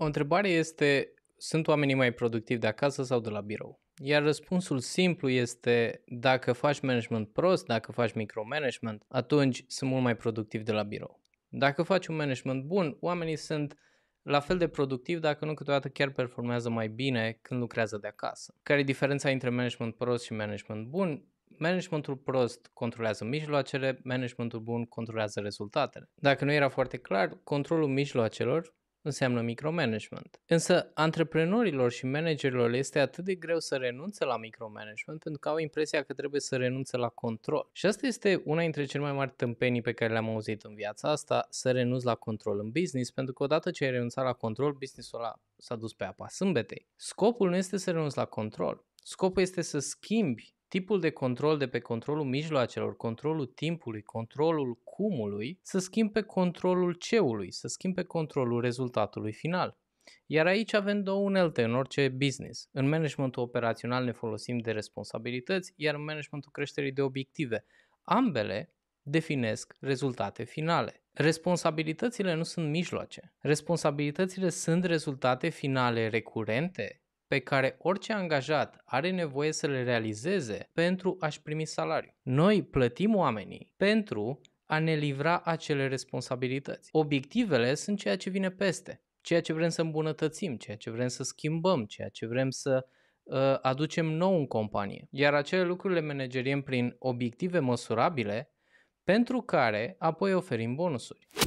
O întrebare este, sunt oamenii mai productivi de acasă sau de la birou? Iar răspunsul simplu este, dacă faci management prost, dacă faci micromanagement, atunci sunt mult mai productivi de la birou. Dacă faci un management bun, oamenii sunt la fel de productiv, dacă nu câteodată chiar performează mai bine când lucrează de acasă. Care e diferența între management prost și management bun? Managementul prost controlează mijloacele, managementul bun controlează rezultatele. Dacă nu era foarte clar, controlul mijloacelor înseamnă micromanagement. Însă, antreprenorilor și managerilor este atât de greu să renunțe la micromanagement pentru că au impresia că trebuie să renunțe la control. Și asta este una dintre cele mai mari tâmpenii pe care le-am auzit în viața asta, să renunți la control în business, pentru că odată ce ai renunțat la control, businessul ăla s-a dus pe apa sâmbetei. Scopul nu este să renunți la control. Scopul este să schimbi tipul de control de pe controlul mijloacelor, controlul timpului, controlul cumului, să schimbe controlul ceului, să schimbe controlul rezultatului final. Iar aici avem două unelte în orice business. În managementul operațional ne folosim de responsabilități, iar în managementul creșterii de obiective. Ambele definesc rezultate finale. Responsabilitățile nu sunt mijloace. Responsabilitățile sunt rezultate finale recurente pe care orice angajat are nevoie să le realizeze pentru a-și primi salariu. Noi plătim oamenii pentru a ne livra acele responsabilități. Obiectivele sunt ceea ce vine peste, ceea ce vrem să îmbunătățim, ceea ce vrem să schimbăm, ceea ce vrem să uh, aducem nou în companie. Iar acele lucruri le manageriem prin obiective măsurabile pentru care apoi oferim bonusuri.